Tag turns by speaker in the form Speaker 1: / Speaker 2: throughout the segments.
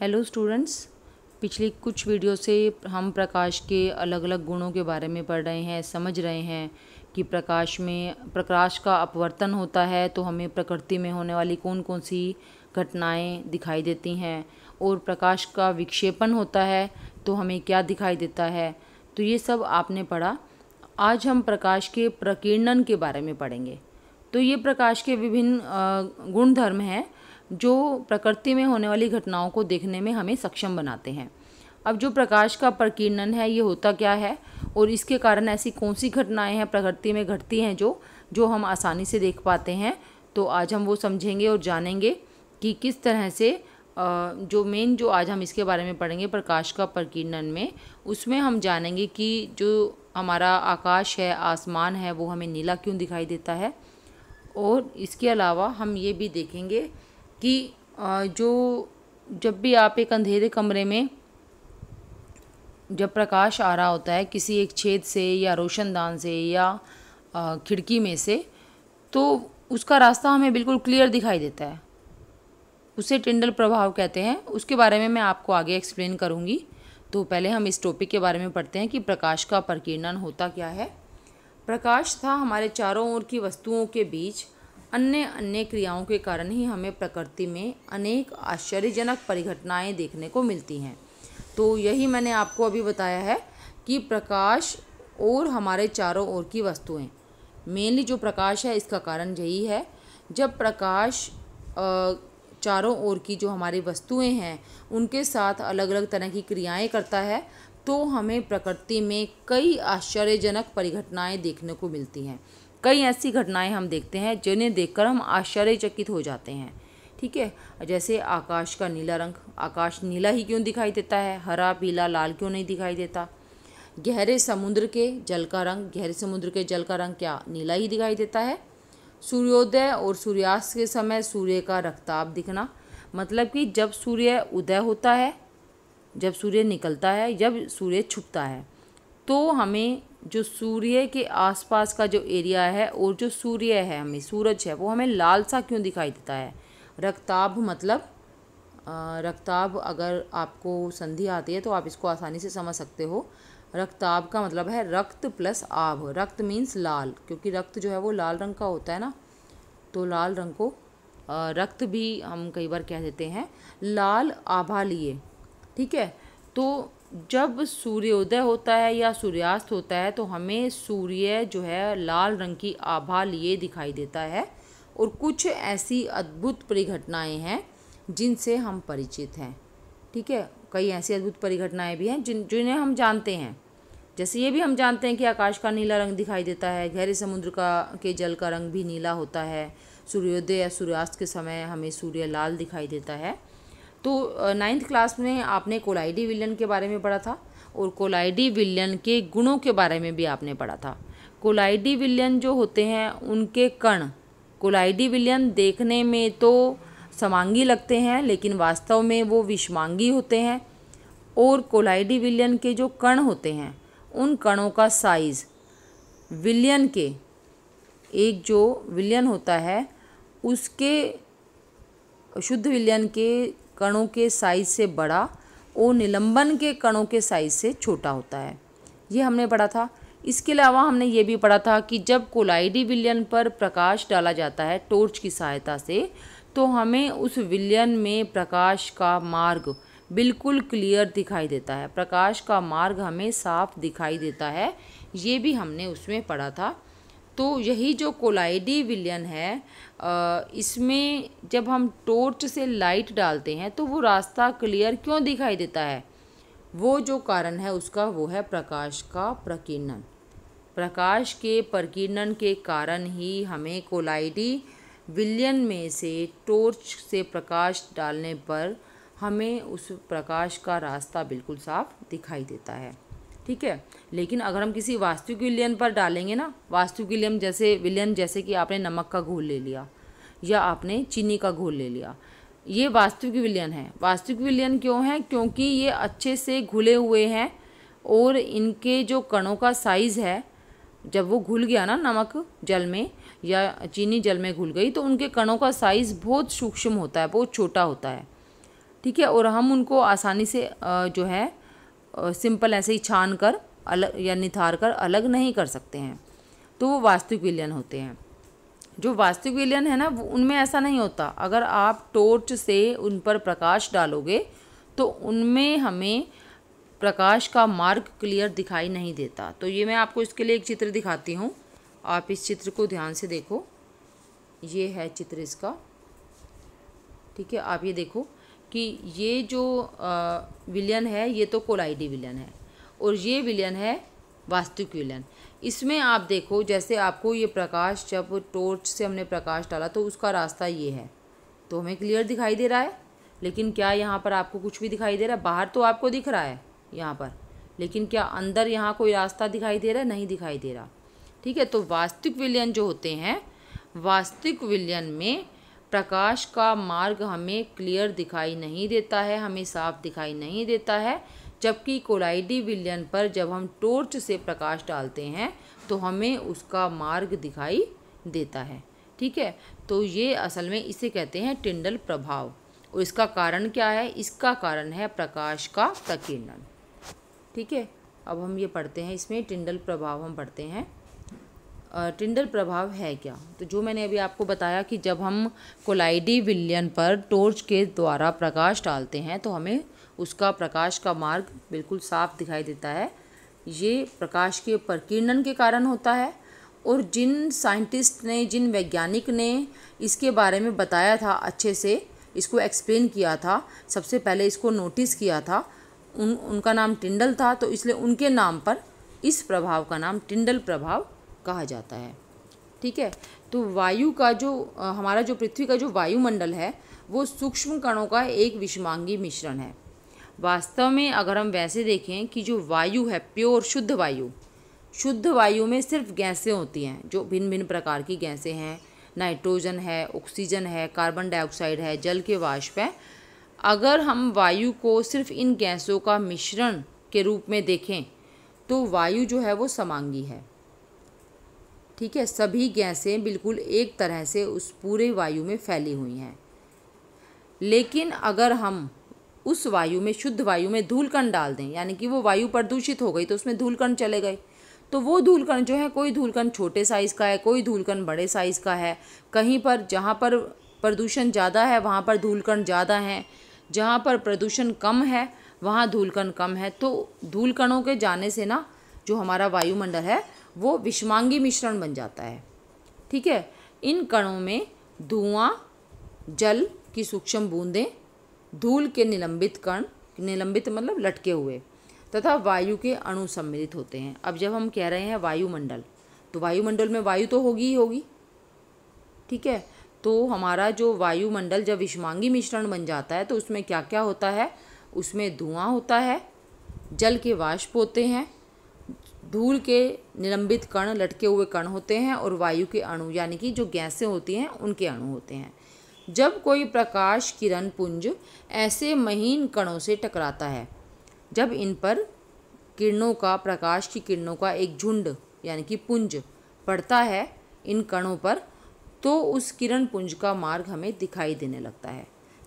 Speaker 1: hello students पिछली कुछ video से हम प्रकाश के अलग अलग गुणों के बारे में पढ़ रहे हैं समझ रहे हैं कि प्रकाश में प्रकाश का अपवर्तन होता है तो हमें प्रकृति में होने वाली कौन कौन सी घटनाएं दिखाई देती हैं और प्रकाश का विक्षेपण होता है तो हमें क्या दिखाई देता है तो ये सब आपने पढ़ा आज हम प्रकाश के प्रकीर्णन के बारे में पढ़ेंगे तो ये प्रकाश के विभिन्न गुण धर्म हैं जो प्रकृति में होने वाली घटनाओं को देखने में हमें सक्षम बनाते हैं अब जो प्रकाश का प्रकीर्णन है ये होता क्या है और इसके कारण ऐसी कौन सी घटनाएं हैं प्रकृति में घटती हैं जो जो हम आसानी से देख पाते हैं तो आज हम वो समझेंगे और जानेंगे कि किस तरह से जो मेन जो आज हम इसके बारे में पढ़ेंगे प्रकाश का प्रकीर्णन में उसमें हम जानेंगे कि जो हमारा आकाश है आसमान है वो हमें नीला क्यों दिखाई देता है और इसके अलावा हम ये भी देखेंगे कि जो जब भी आप एक अंधेरे कमरे में जब प्रकाश आ रहा होता है किसी एक छेद से या रोशनदान से या खिड़की में से तो उसका रास्ता हमें बिल्कुल क्लियर दिखाई देता है उसे टिंडल प्रभाव कहते हैं उसके बारे में मैं आपको आगे एक्सप्लेन करूँगी तो पहले हम इस टॉपिक के बारे में पढ़ते हैं कि प्रकाश का प्रकीर्णन होता क्या है प्रकाश था हमारे चारों ओर की वस्तुओं के बीच अन्य अन्य क्रियाओं के कारण ही हमें प्रकृति में अनेक आश्चर्यजनक परिघटनाएं देखने को मिलती हैं तो यही मैंने आपको अभी बताया है कि प्रकाश और हमारे चारों ओर की वस्तुएं मेनली जो प्रकाश है इसका कारण यही है जब प्रकाश चारों ओर की जो हमारी वस्तुएं हैं उनके साथ अलग अलग तरह की क्रियाएं करता है तो हमें प्रकृति में कई आश्चर्यजनक परिघटनाएं देखने को मिलती हैं कई ऐसी घटनाएं हम देखते हैं जिन्हें देखकर हम आश्चर्यचकित हो जाते हैं ठीक है जैसे आकाश का नीला रंग आकाश नीला ही क्यों दिखाई देता है हरा पीला लाल क्यों नहीं दिखाई देता गहरे समुद्र के जल का रंग गहरे समुद्र के जल का रंग क्या नीला ही दिखाई देता है सूर्योदय और सूर्यास्त के समय सूर्य का रक्ताप दिखना मतलब कि जब सूर्य उदय होता है जब सूर्य निकलता है जब सूर्य छुपता है तो हमें जो सूर्य के आसपास का जो एरिया है और जो सूर्य है हमें सूरज है वो हमें लाल सा क्यों दिखाई देता है रक्ताब मतलब रक्ताब अगर आपको संधि आती है तो आप इसको आसानी से समझ सकते हो रक्ताब का मतलब है रक्त प्लस आभ रक्त मीन्स लाल क्योंकि रक्त जो है वो लाल रंग का होता है ना तो लाल रंग को रक्त भी हम कई बार कह देते हैं लाल आभा लिए ठीक है तो जब सूर्योदय होता है या सूर्यास्त होता है तो हमें सूर्य जो है लाल रंग की आभा लिए दिखाई देता है और कुछ ऐसी अद्भुत परिघटनाएं हैं जिनसे हम परिचित हैं ठीक है कई ऐसी अद्भुत परिघटनाएं भी हैं जिन जिन्हें हम जानते हैं जैसे ये भी हम जानते हैं कि आकाश का नीला रंग दिखाई देता है गहरे समुद्र का के जल का रंग भी नीला होता है सूर्योदय या सूर्यास्त के समय हमें सूर्य लाल दिखाई देता है तो नाइन्थ क्लास में आपने कोलाइडी विलियन के बारे में पढ़ा था और कोलाइडी विलियन के गुणों के बारे में भी आपने पढ़ा था कोलाइडी विलियन जो होते हैं उनके कण कोलाइडी विलियन देखने में तो समांगी लगते हैं लेकिन वास्तव में वो विषमांगी होते हैं और कोलाइडी विलियन के जो कण होते हैं उन कणों का साइज़ विलियन के एक जो विलियन होता है उसके शुद्ध विलियन के कणों के साइज से बड़ा ओ निलंबन के कणों के साइज से छोटा होता है ये हमने पढ़ा था इसके अलावा हमने ये भी पढ़ा था कि जब कोलाइडी विलयन पर प्रकाश डाला जाता है टॉर्च की सहायता से तो हमें उस विलयन में प्रकाश का मार्ग बिल्कुल क्लियर दिखाई देता है प्रकाश का मार्ग हमें साफ दिखाई देता है ये भी हमने उसमें पढ़ा था तो यही जो कोलाइडी विलयन है इसमें जब हम टॉर्च से लाइट डालते हैं तो वो रास्ता क्लियर क्यों दिखाई देता है वो जो कारण है उसका वो है प्रकाश का प्रकीर्णन प्रकाश के प्रकीर्णन के कारण ही हमें कोलाइडी विलयन में से टॉर्च से प्रकाश डालने पर हमें उस प्रकाश का रास्ता बिल्कुल साफ दिखाई देता है ठीक है लेकिन अगर हम किसी वास्तविक विलयन पर डालेंगे ना वास्तविक विलयन जैसे विलयन जैसे कि आपने नमक का घोल ले लिया या आपने चीनी का घोल ले लिया ये वास्तविक विलयन है वास्तविक विलयन क्यों है क्योंकि ये अच्छे से घुले हुए हैं और इनके जो कणों का साइज़ है जब वो घुल गया ना नमक जल में या चीनी जल में घुल गई तो उनके कणों का साइज़ बहुत सूक्ष्म होता है बहुत छोटा होता है ठीक है और हम उनको आसानी से जो है सिंपल ऐसे ही छान कर अलग या निथार कर अलग नहीं कर सकते हैं तो वो वास्तविक विलयन होते हैं जो वास्तविक विलयन है ना उनमें ऐसा नहीं होता अगर आप टोर्च से उन पर प्रकाश डालोगे तो उनमें हमें प्रकाश का मार्ग क्लियर दिखाई नहीं देता तो ये मैं आपको इसके लिए एक चित्र दिखाती हूँ आप इस चित्र को ध्यान से देखो ये है चित्र इसका ठीक है आप ये देखो कि ये जो विलियन है ये तो कोलाइडी विलियन है और ये विलियन है वास्तविक विलियन इसमें आप देखो जैसे आपको ये प्रकाश जब टॉर्च से हमने प्रकाश डाला तो उसका रास्ता ये है तो हमें क्लियर दिखाई दे रहा है लेकिन क्या यहाँ पर आपको कुछ भी दिखाई दे रहा है बाहर तो आपको दिख रहा है यहाँ पर लेकिन क्या अंदर यहाँ कोई रास्ता दिखाई दे रहा है नहीं दिखाई दे रहा ठीक है तो वास्तविक विलियन जो होते हैं वास्तविक विलियन में प्रकाश का मार्ग हमें क्लियर दिखाई नहीं देता है हमें साफ दिखाई नहीं देता है जबकि कोलाइडी विलयन पर जब हम टोर्च से प्रकाश डालते हैं तो हमें उसका मार्ग दिखाई देता है ठीक है तो ये असल में इसे कहते हैं टिंडल प्रभाव और इसका कारण क्या है इसका कारण है प्रकाश का प्रकीर्णन ठीक है अब हम ये पढ़ते हैं इसमें टिंडल प्रभाव हम पढ़ते हैं टिंडल प्रभाव है क्या तो जो मैंने अभी आपको बताया कि जब हम कोलाइडी विलियन पर टॉर्च के द्वारा प्रकाश डालते हैं तो हमें उसका प्रकाश का मार्ग बिल्कुल साफ दिखाई देता है ये प्रकाश के प्रकीर्णन के कारण होता है और जिन साइंटिस्ट ने जिन वैज्ञानिक ने इसके बारे में बताया था अच्छे से इसको एक्सप्लेन किया था सबसे पहले इसको नोटिस किया था उन उनका नाम टिंडल था तो इसलिए उनके नाम पर इस प्रभाव का नाम टिंडल प्रभाव कहा जाता है ठीक है तो वायु का जो हमारा जो पृथ्वी का जो वायुमंडल है वो सूक्ष्म कणों का एक विषमांगी मिश्रण है वास्तव में अगर हम वैसे देखें कि जो वायु है प्योर शुद्ध वायु शुद्ध वायु में सिर्फ गैसें होती हैं जो भिन्न भिन्न प्रकार की गैसें हैं नाइट्रोजन है ऑक्सीजन है कार्बन डाइऑक्साइड है जल के वाष्प है अगर हम वायु को सिर्फ इन गैसों का मिश्रण के रूप में देखें तो वायु जो है वो समांगी है ठीक है सभी गैसें बिल्कुल एक तरह से उस पूरे वायु में फैली हुई हैं लेकिन अगर हम उस वायु में शुद्ध वायु में धूलकण डाल दें यानी कि वो वायु प्रदूषित हो गई तो उसमें धूलकण चले गए तो वो धूलकण जो है कोई धूलकण छोटे साइज़ का है कोई धूलकण बड़े साइज़ का है कहीं पर जहाँ पर प्रदूषण ज़्यादा है वहाँ पर धूलकण ज़्यादा हैं जहाँ पर प्रदूषण कम है वहाँ धूलकण कम है तो धूलकणों के जाने से ना जो हमारा वायुमंडल है वो विषमांगी मिश्रण बन जाता है ठीक है इन कणों में धुआं जल की सूक्ष्म बूंदें धूल के निलंबित कण निलंबित मतलब लटके हुए तथा वायु के अणु सम्मिलित होते हैं अब जब हम कह रहे हैं वायुमंडल तो वायुमंडल में वायु तो होगी ही होगी ठीक है तो हमारा जो वायुमंडल जब विषमांगी मिश्रण बन जाता है तो उसमें क्या क्या होता है उसमें धुआं होता है जल के वाष्प होते हैं धूल के निलंबित कण लटके हुए कण होते हैं और वायु के अणु यानी कि जो गैसें होती हैं उनके अणु होते हैं जब कोई प्रकाश किरण पुंज ऐसे महीन कणों से टकराता है जब इन पर किरणों का प्रकाश की किरणों का एक झुंड यानी कि पुंज पड़ता है इन कणों पर तो उस किरण पुंज का मार्ग हमें दिखाई देने लगता है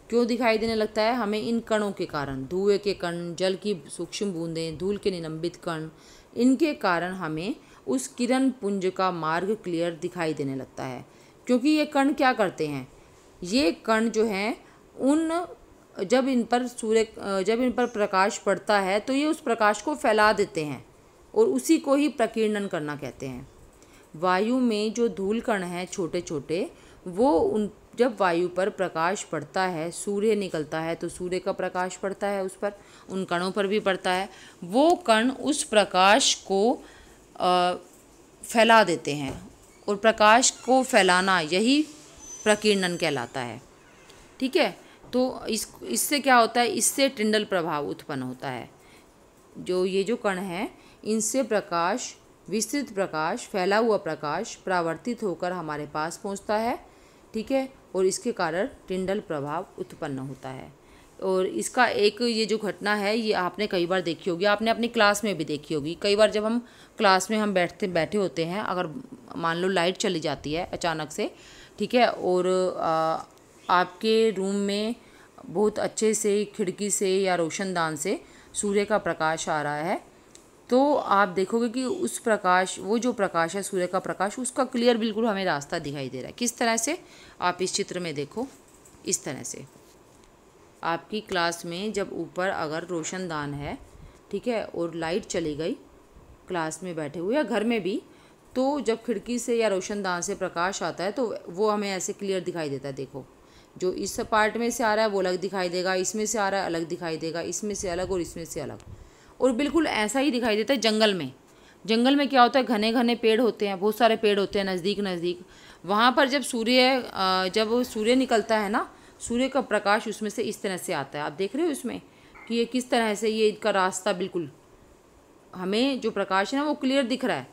Speaker 1: क्यों दिखाई देने लगता है हमें इन कणों के कारण धुएं के कण जल की सूक्ष्म बूंदें धूल के निलंबित कण इनके कारण हमें उस किरण पुंज का मार्ग क्लियर दिखाई देने लगता है क्योंकि ये कण क्या करते हैं ये कण जो हैं उन जब इन पर सूर्य जब इन पर प्रकाश पड़ता है तो ये उस प्रकाश को फैला देते हैं और उसी को ही प्रकीर्णन करना कहते हैं वायु में जो धूल कण हैं छोटे छोटे वो उन जब वायु पर प्रकाश पड़ता है सूर्य निकलता है तो सूर्य का प्रकाश पड़ता है उस पर उन कणों पर भी पड़ता है वो कण उस प्रकाश को आ, फैला देते हैं और प्रकाश को फैलाना यही प्रकीर्णन कहलाता है ठीक है तो इस इससे क्या होता है इससे टिंडल प्रभाव उत्पन्न होता है जो ये जो कण हैं इनसे प्रकाश विस्तृत प्रकाश फैला हुआ प्रकाश प्रावर्तित होकर हमारे पास पहुंचता है ठीक है और इसके कारण टिंडल प्रभाव उत्पन्न होता है और इसका एक ये जो घटना है ये आपने कई बार देखी होगी आपने अपनी क्लास में भी देखी होगी कई बार जब हम क्लास में हम बैठते बैठे होते हैं अगर मान लो लाइट चली जाती है अचानक से ठीक है और आ, आपके रूम में बहुत अच्छे से खिड़की से या रोशनदान से सूर्य का प्रकाश आ रहा है तो आप देखोगे कि उस प्रकाश वो जो प्रकाश है सूर्य का प्रकाश उसका क्लियर बिल्कुल हमें रास्ता दिखाई दे रहा है किस तरह से आप इस चित्र में देखो इस तरह से आपकी क्लास में जब ऊपर अगर रोशनदान है ठीक है और लाइट चली गई क्लास में बैठे हुए या घर में भी तो जब खिड़की से या रोशनदान से प्रकाश आता है तो वो हमें ऐसे क्लियर दिखाई देता है देखो जो इस पार्ट में से आ रहा है वो अलग दिखाई देगा इसमें से आ रहा है अलग दिखाई देगा इसमें से अलग और इसमें से अलग और बिल्कुल ऐसा ही दिखाई देता है जंगल में जंगल में क्या होता है घने घने पेड़ होते हैं बहुत सारे पेड़ होते हैं नज़दीक नज़दीक वहाँ पर जब सूर्य जब सूर्य निकलता है ना सूर्य का प्रकाश उसमें से इस तरह से आता है आप देख रहे हो इसमें कि ये किस तरह से ये इसका रास्ता बिल्कुल हमें जो प्रकाश है ना वो क्लियर दिख रहा है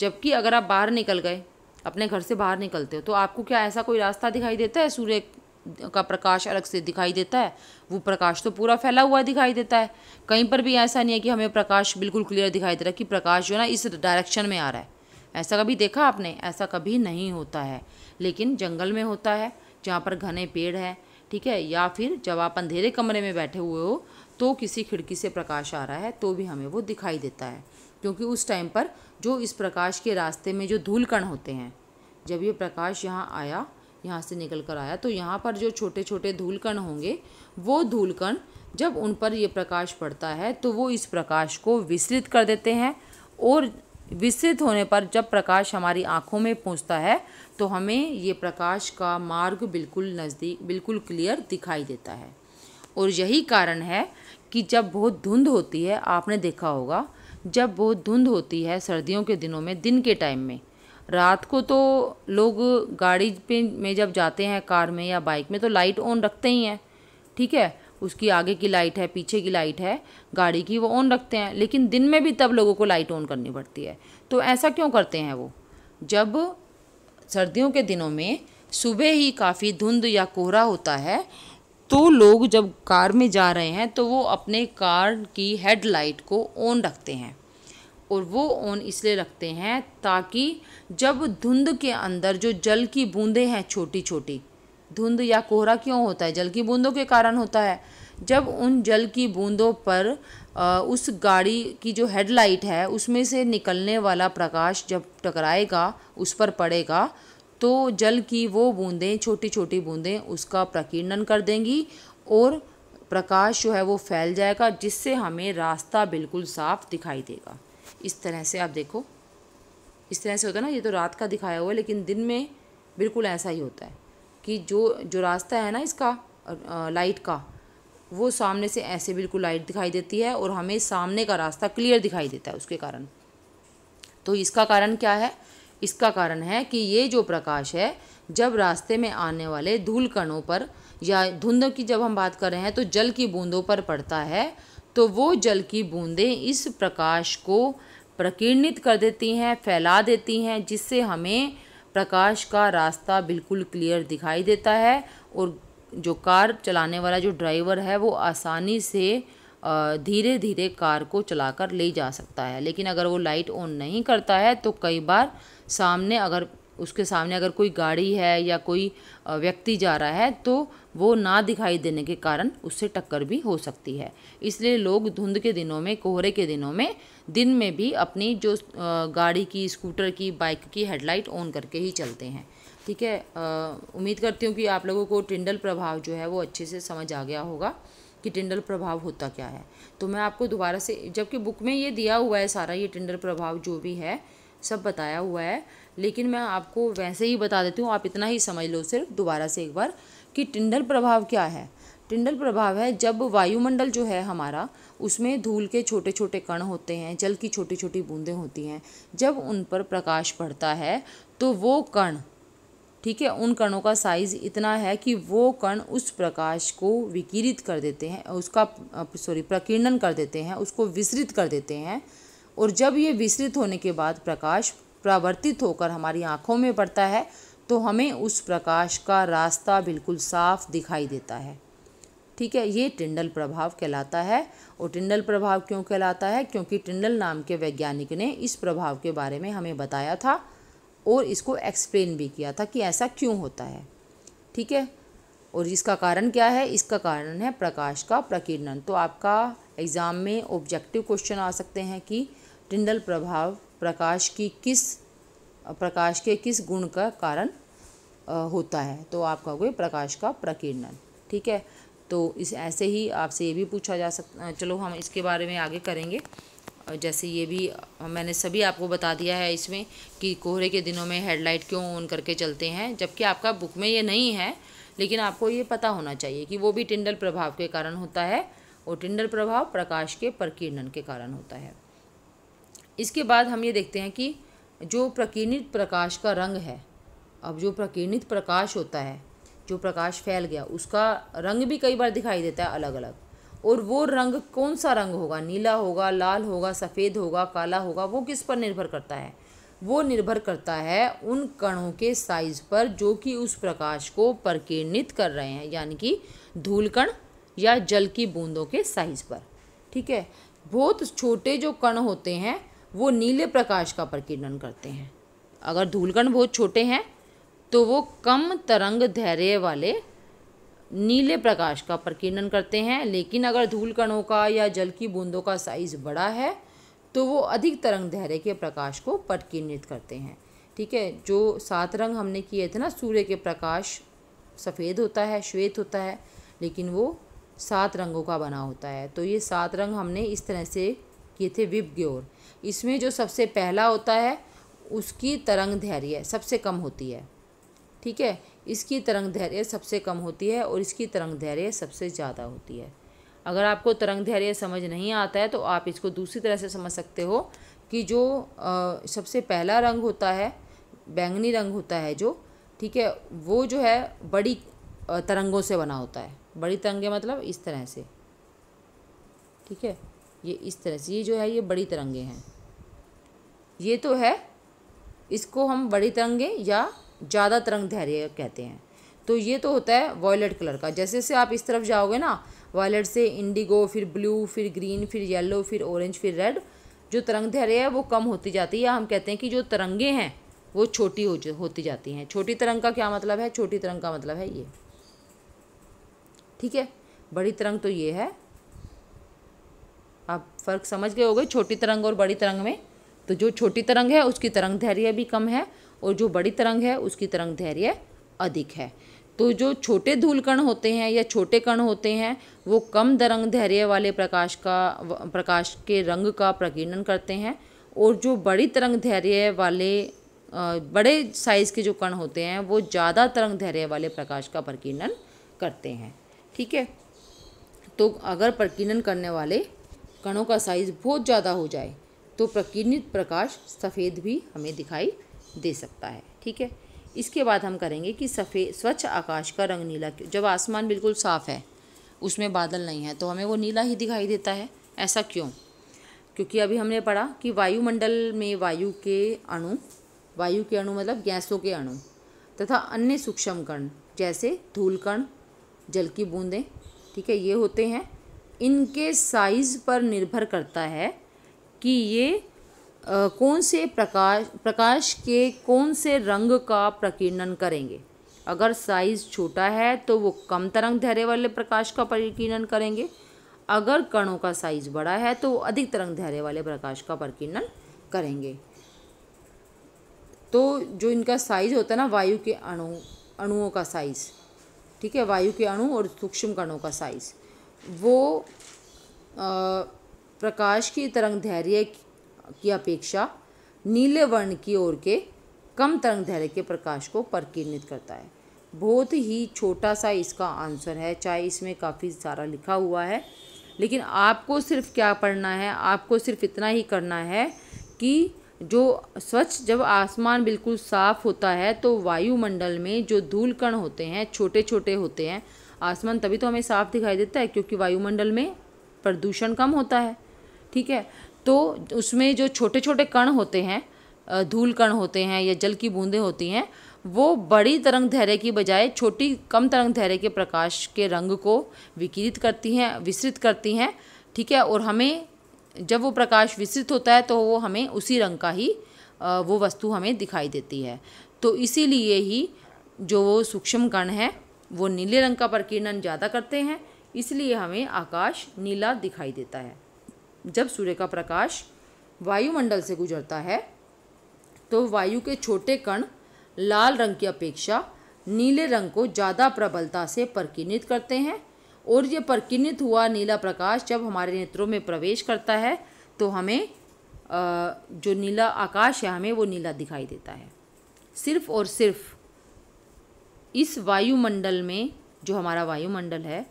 Speaker 1: जबकि अगर आप बाहर निकल गए अपने घर से बाहर निकलते हो तो आपको क्या ऐसा कोई रास्ता दिखाई देता है सूर्य का प्रकाश अलग से दिखाई देता है वो प्रकाश तो पूरा फैला हुआ दिखाई देता है कहीं पर भी ऐसा नहीं है कि हमें प्रकाश बिल्कुल क्लियर दिखाई दे रहा है कि प्रकाश जो है ना इस डायरेक्शन में आ रहा है ऐसा कभी देखा आपने ऐसा कभी नहीं होता है लेकिन जंगल में होता है जहाँ पर घने पेड़ हैं ठीक है या फिर जब आप अंधेरे कमरे में बैठे हुए हो तो किसी खिड़की से प्रकाश आ रहा है तो भी हमें वो दिखाई देता है क्योंकि उस टाइम पर जो इस प्रकाश के रास्ते में जो धूल कण होते हैं जब ये प्रकाश यहाँ आया यहाँ से निकल कर आया तो यहाँ पर जो छोटे छोटे धूलकण होंगे वो धूलकण जब उन पर ये प्रकाश पड़ता है तो वो इस प्रकाश को विस्तृत कर देते हैं और विस्तृत होने पर जब प्रकाश हमारी आँखों में पहुँचता है तो हमें ये प्रकाश का मार्ग बिल्कुल नज़दीक बिल्कुल क्लियर दिखाई देता है और यही कारण है कि जब बहुत धुंध होती है आपने देखा होगा जब बहुत धुंध होती है सर्दियों के दिनों में दिन के टाइम में रात को तो लोग गाड़ी पे में जब जाते हैं कार में या बाइक में तो लाइट ऑन रखते ही हैं ठीक है उसकी आगे की लाइट है पीछे की लाइट है गाड़ी की वो ऑन रखते हैं लेकिन दिन में भी तब लोगों को लाइट ऑन करनी पड़ती है तो ऐसा क्यों करते हैं वो जब सर्दियों के दिनों में सुबह ही काफ़ी धुंध या कोहरा होता है तो लोग जब कार में जा रहे हैं तो वो अपने कार की हेडलाइट को ऑन रखते हैं और वो ऑन इसलिए रखते हैं ताकि जब धुंध के अंदर जो जल की बूंदें हैं छोटी छोटी धुंध या कोहरा क्यों होता है जल की बूंदों के कारण होता है जब उन जल की बूंदों पर आ, उस गाड़ी की जो हेडलाइट है उसमें से निकलने वाला प्रकाश जब टकराएगा उस पर पड़ेगा तो जल की वो बूंदें छोटी छोटी बूंदें उसका प्रकीर्णन कर देंगी और प्रकाश जो है वो फैल जाएगा जिससे हमें रास्ता बिल्कुल साफ दिखाई देगा इस तरह से आप देखो इस तरह से होता है ना ये तो रात का दिखाया हुआ है लेकिन दिन में बिल्कुल ऐसा ही होता है कि जो जो रास्ता है ना इसका लाइट का वो सामने से ऐसे बिल्कुल लाइट दिखाई देती है और हमें सामने का रास्ता क्लियर दिखाई देता है उसके कारण तो इसका कारण क्या है इसका कारण है कि ये जो प्रकाश है जब रास्ते में आने वाले धूल कणों पर या धुंध की जब हम बात कर रहे हैं तो जल की बूंदों पर पड़ता है तो वो जल की बूंदें इस प्रकाश को प्रकीर्णित कर देती हैं फैला देती हैं जिससे हमें प्रकाश का रास्ता बिल्कुल क्लियर दिखाई देता है और जो कार चलाने वाला जो ड्राइवर है वो आसानी से धीरे धीरे कार को चलाकर ले जा सकता है लेकिन अगर वो लाइट ऑन नहीं करता है तो कई बार सामने अगर उसके सामने अगर कोई गाड़ी है या कोई व्यक्ति जा रहा है तो वो ना दिखाई देने के कारण उससे टक्कर भी हो सकती है इसलिए लोग धुंध के दिनों में कोहरे के दिनों में दिन में भी अपनी जो गाड़ी की स्कूटर की बाइक की हेडलाइट ऑन करके ही चलते हैं ठीक है उम्मीद करती हूँ कि आप लोगों को टिंडल प्रभाव जो है वो अच्छे से समझ आ गया होगा कि टिंडल प्रभाव होता क्या है तो मैं आपको दोबारा से जबकि बुक में ये दिया हुआ है सारा ये टिंडल प्रभाव जो भी है सब बताया हुआ है लेकिन मैं आपको वैसे ही बता देती हूँ आप इतना ही समझ लो सिर्फ दोबारा से एक बार कि टिंडल प्रभाव क्या है टिंडल प्रभाव है जब वायुमंडल जो है हमारा उसमें धूल के छोटे छोटे कण होते हैं जल की छोटी छोटी बूंदें होती हैं जब उन पर प्रकाश पड़ता है तो वो कण ठीक है उन कणों का साइज़ इतना है कि वो कण उस प्रकाश को विकिरित कर देते हैं उसका सॉरी प्रकीर्णन कर देते हैं उसको विसरित कर देते हैं और जब ये विसरित होने के बाद प्रकाश प्रावर्तित होकर हमारी आँखों में पड़ता है तो हमें उस प्रकाश का रास्ता बिल्कुल साफ दिखाई देता है ठीक है ये टिंडल प्रभाव कहलाता है और टिंडल प्रभाव क्यों कहलाता है क्योंकि टिंडल नाम के वैज्ञानिक ने इस प्रभाव के बारे में हमें बताया था और इसको एक्सप्लेन भी किया था कि ऐसा क्यों होता है ठीक है और इसका कारण क्या है इसका कारण है प्रकाश का प्रकीर्णन तो आपका एग्ज़ाम में ऑब्जेक्टिव क्वेश्चन आ सकते हैं कि टिंडल प्रभाव प्रकाश की किस प्रकाश के किस गुण का कारण होता है तो आप कहोगे प्रकाश का प्रकीर्णन ठीक है तो इस ऐसे ही आपसे ये भी पूछा जा सकता चलो हम इसके बारे में आगे करेंगे जैसे ये भी मैंने सभी आपको बता दिया है इसमें कि कोहरे के दिनों में हेडलाइट क्यों ऑन करके चलते हैं जबकि आपका बुक में ये नहीं है लेकिन आपको ये पता होना चाहिए कि वो भी टिंडल प्रभाव के कारण होता है और टिंडल प्रभाव प्रकाश के प्रकीर्णन के कारण होता है इसके बाद हम ये देखते हैं कि जो प्रकीर्णित प्रकाश का रंग है अब जो प्रकीर्णित प्रकाश होता है जो प्रकाश फैल गया उसका रंग भी कई बार दिखाई देता है अलग अलग और वो रंग कौन सा रंग होगा नीला होगा लाल होगा सफ़ेद होगा काला होगा वो किस पर निर्भर करता है वो निर्भर करता है उन कणों के साइज पर जो कि उस प्रकाश को प्रकीर्णित कर रहे हैं यानी कि धूल कण या जल की बूंदों के साइज पर ठीक है बहुत छोटे जो कण होते हैं वो नीले प्रकाश का प्रकीर्णन करते हैं अगर धूलकण बहुत छोटे हैं तो वो कम तरंग धैर्य वाले नीले प्रकाश का प्रकीर्णन करते हैं लेकिन अगर धूल कणों का या जल की बूंदों का साइज बड़ा है तो वो अधिक तरंग धैर्य के प्रकाश को प्रकीर्णित करते हैं ठीक है जो सात रंग हमने किए थे ना सूर्य के प्रकाश सफ़ेद होता है श्वेत होता है लेकिन वो सात रंगों का बना होता है तो ये सात रंग हमने इस तरह से ये थे विप ग्योर इसमें जो सबसे पहला होता है उसकी तरंग धैर्य सबसे कम होती है ठीक है इसकी तरंग धैर्य सबसे कम होती है और इसकी तरंग धैर्य सबसे ज़्यादा होती है अगर आपको तरंग धैर्य समझ नहीं आता है तो आप इसको दूसरी तरह से समझ सकते हो कि जो आ, सबसे पहला रंग होता है बैंगनी रंग होता है जो ठीक है वो जो है बड़ी तरंगों से बना होता है बड़ी तरंगे मतलब इस तरह से ठीक है ये इस तरह से ये जो है ये बड़ी तरंगे हैं ये तो है इसको हम बड़ी तरंगे या ज़्यादा तरंग धैर्य कहते हैं तो ये तो होता है वॉयलेट कलर का जैसे जैसे आप इस तरफ जाओगे ना वॉयलेट से इंडिगो फिर ब्लू फिर ग्रीन फिर येलो फिर ऑरेंज फिर रेड जो तरंग धैर्य है वो कम होती जाती है या हम कहते हैं कि जो तरंगे हैं वो छोटी हो होती जाती हैं छोटी तरंग का क्या मतलब है छोटी तरंग का मतलब है ये ठीक है बड़ी तरंग तो ये है आप फ़र्क समझ गए होगे छोटी तरंग और बड़ी तरंग में तो जो छोटी तरंग है उसकी तरंग धैर्य भी कम है और जो बड़ी तरंग है उसकी तरंग धैर्य अधिक है तो जो छोटे धूल कण होते हैं या छोटे कण होते हैं वो कम तरंग धैर्य वाले प्रकाश का प्रकाश के रंग का प्रकीर्णन करते हैं और जो बड़ी तरंग धैर्य वाले बड़े साइज़ के जो कण होते हैं वो ज़्यादा तरंग धैर्य वाले प्रकाश का प्रकीर्णन करते हैं ठीक है तो अगर प्रकीर्णन करने वाले कणों का साइज बहुत ज़्यादा हो जाए तो प्रकीर्णित प्रकाश सफ़ेद भी हमें दिखाई दे सकता है ठीक है इसके बाद हम करेंगे कि सफ़ेद स्वच्छ आकाश का रंग नीला क्यों जब आसमान बिल्कुल साफ़ है उसमें बादल नहीं है तो हमें वो नीला ही दिखाई देता है ऐसा क्यों क्योंकि अभी हमने पढ़ा कि वायुमंडल में वायु के अणु वायु के अणु मतलब गैसों के अणु तथा अन्य सूक्ष्म कण जैसे धूल कण जल की बूंदें ठीक है ये होते हैं इनके साइज़ पर निर्भर करता है कि ये आ, कौन से प्रकाश प्रकाश के कौन से रंग का प्रकीर्णन करेंगे अगर साइज़ छोटा है तो वो कम तरंग धैर्य वाले प्रकाश का प्रकीर्णन करेंगे अगर कणों का साइज़ बड़ा है तो वो अधिक तरंग धैर्य वाले प्रकाश का प्रकीर्णन करेंगे तो जो इनका साइज़ होता है ना वायु के अणु अणुओं का साइज़ ठीक है वायु के अणु और सूक्ष्म कणों का साइज़ वो प्रकाश की तरंग धैर्य की अपेक्षा नीले वर्ण की ओर के कम तरंग धैर्य के प्रकाश को परकीर्णित करता है बहुत ही छोटा सा इसका आंसर है चाहे इसमें काफ़ी सारा लिखा हुआ है लेकिन आपको सिर्फ क्या पढ़ना है आपको सिर्फ इतना ही करना है कि जो स्वच्छ जब आसमान बिल्कुल साफ़ होता है तो वायुमंडल में जो धूल कण होते हैं छोटे छोटे होते हैं आसमान तभी तो हमें साफ दिखाई देता है क्योंकि वायुमंडल में प्रदूषण कम होता है ठीक है तो उसमें जो छोटे छोटे कण होते हैं धूल कण होते हैं या जल की बूंदें होती हैं वो बड़ी तरंग धैर्य की बजाय छोटी कम तरंग धैर्य के प्रकाश के रंग को विकिरित करती हैं विस्तृत करती हैं ठीक है और हमें जब वो प्रकाश विस्तृत होता है तो वो हमें उसी रंग का ही वो वस्तु हमें दिखाई देती है तो इसीलिए ही जो वो सूक्ष्म कण है वो नीले रंग का प्रकीर्णन ज़्यादा करते हैं इसलिए हमें आकाश नीला दिखाई देता है जब सूर्य का प्रकाश वायुमंडल से गुजरता है तो वायु के छोटे कण लाल रंग की अपेक्षा नीले रंग को ज़्यादा प्रबलता से प्रकीर्णित करते हैं और ये प्रकीर्णित हुआ नीला प्रकाश जब हमारे नेत्रों में प्रवेश करता है तो हमें जो नीला आकाश है हमें वो नीला दिखाई देता है सिर्फ और सिर्फ इस वायुमंडल में जो हमारा वायुमंडल है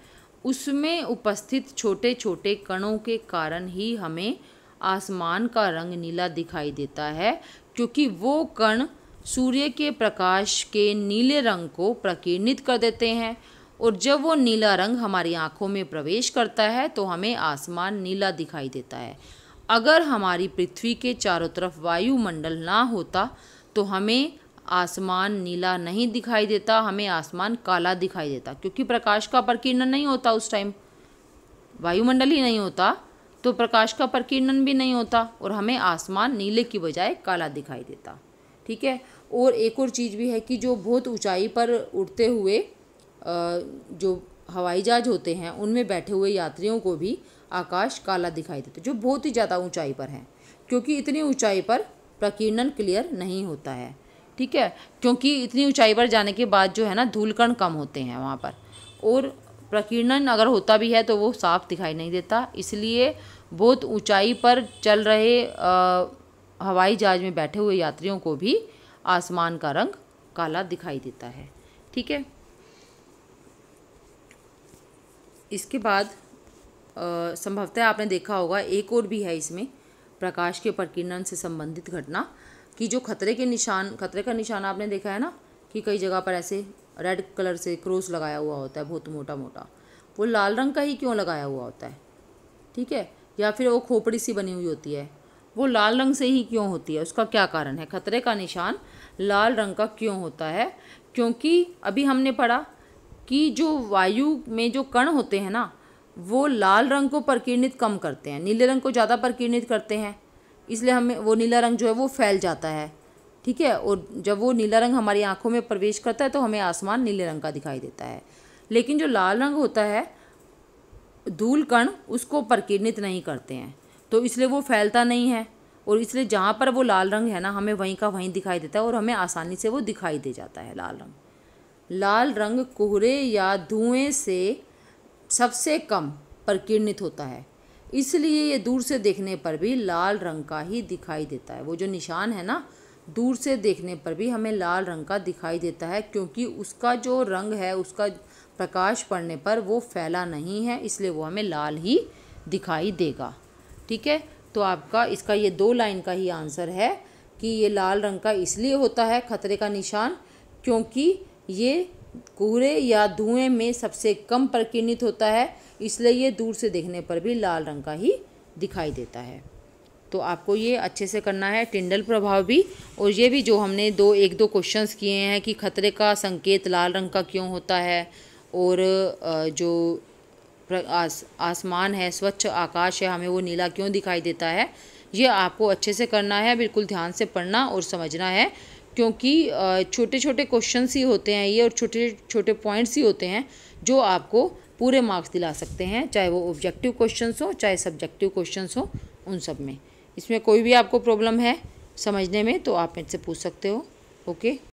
Speaker 1: उसमें उपस्थित छोटे छोटे कणों के कारण ही हमें आसमान का रंग नीला दिखाई देता है क्योंकि वो कण सूर्य के प्रकाश के नीले रंग को प्रकीर्णित कर देते हैं और जब वो नीला रंग हमारी आँखों में प्रवेश करता है तो हमें आसमान नीला दिखाई देता है अगर हमारी पृथ्वी के चारों तरफ वायुमंडल ना होता तो हमें आसमान नीला नहीं दिखाई देता हमें आसमान काला दिखाई देता क्योंकि प्रकाश का प्रकीर्णन नहीं होता उस टाइम वायुमंडल ही नहीं होता तो प्रकाश का प्रकीर्णन भी नहीं होता और हमें आसमान नीले की बजाय काला दिखाई देता ठीक है और एक और चीज़ भी है कि जो बहुत ऊंचाई पर उड़ते हुए जो हवाई जहाज होते हैं उनमें बैठे हुए यात्रियों को भी आकाश काला दिखाई देता जो बहुत ही ज़्यादा ऊँचाई पर हैं क्योंकि इतनी ऊँचाई पर प्रकीर्णन क्लियर नहीं होता है ठीक है क्योंकि इतनी ऊंचाई पर जाने के बाद जो है ना धूलकण कम होते हैं वहाँ पर और प्रकीर्णन अगर होता भी है तो वो साफ दिखाई नहीं देता इसलिए बहुत ऊंचाई पर चल रहे आ, हवाई जहाज में बैठे हुए यात्रियों को भी आसमान का रंग काला दिखाई देता है ठीक है इसके बाद संभवतः आपने देखा होगा एक और भी है इसमें प्रकाश के प्रकीर्णन से संबंधित घटना कि जो खतरे के निशान खतरे का निशान आपने देखा है ना कि कई जगह पर ऐसे रेड कलर से क्रोस लगाया हुआ होता है बहुत मोटा मोटा वो लाल रंग का ही क्यों लगाया हुआ होता है ठीक है या फिर वो खोपड़ी सी बनी हुई होती है वो लाल रंग से ही क्यों होती है उसका क्या कारण है खतरे का निशान लाल रंग का क्यों होता है क्योंकि अभी हमने पढ़ा कि जो वायु में जो कण होते हैं ना वो लाल रंग को प्रकीर्णित कम करते हैं नीले रंग को ज़्यादा प्रकीर्णित करते हैं इसलिए हमें वो नीला रंग जो है वो फैल जाता है ठीक है और जब वो नीला रंग हमारी आँखों में प्रवेश करता है तो हमें आसमान नीले रंग का दिखाई देता है लेकिन जो लाल रंग होता है धूल कण उसको प्रकीर्णित नहीं करते हैं तो इसलिए वो फैलता नहीं है और इसलिए जहाँ पर वो लाल रंग है ना हमें वहीं का वहीं दिखाई देता है और हमें आसानी से वो दिखाई दे जाता है लाल रंग लाल रंग कोहरे या धुएँ से सबसे कम प्रकीर्णित होता है इसलिए ये दूर से देखने पर भी लाल रंग का ही दिखाई देता है वो जो निशान है ना दूर से देखने पर भी हमें लाल रंग का दिखाई देता है क्योंकि उसका जो रंग है उसका प्रकाश पड़ने पर वो फैला नहीं है इसलिए वो हमें लाल ही दिखाई देगा ठीक है तो आपका इसका ये दो लाइन का ही आंसर है कि ये लाल रंग का इसलिए होता है ख़तरे का निशान क्योंकि ये कूड़े या धुएं में सबसे कम प्रकीर्णित होता है इसलिए ये दूर से देखने पर भी लाल रंग का ही दिखाई देता है तो आपको ये अच्छे से करना है टिंडल प्रभाव भी और ये भी जो हमने दो एक दो क्वेश्चंस किए हैं कि खतरे का संकेत लाल रंग का क्यों होता है और जो आस, आसमान है स्वच्छ आकाश है हमें वो नीला क्यों दिखाई देता है ये आपको अच्छे से करना है बिल्कुल ध्यान से पढ़ना और समझना है क्योंकि छोटे छोटे क्वेश्चन ही होते हैं ये और छोटे छोटे पॉइंट्स ही होते हैं जो आपको पूरे मार्क्स दिला सकते हैं चाहे वो ऑब्जेक्टिव क्वेश्चन हो चाहे सब्जेक्टिव क्वेश्चन हो उन सब में इसमें कोई भी आपको प्रॉब्लम है समझने में तो आप इनसे पूछ सकते हो ओके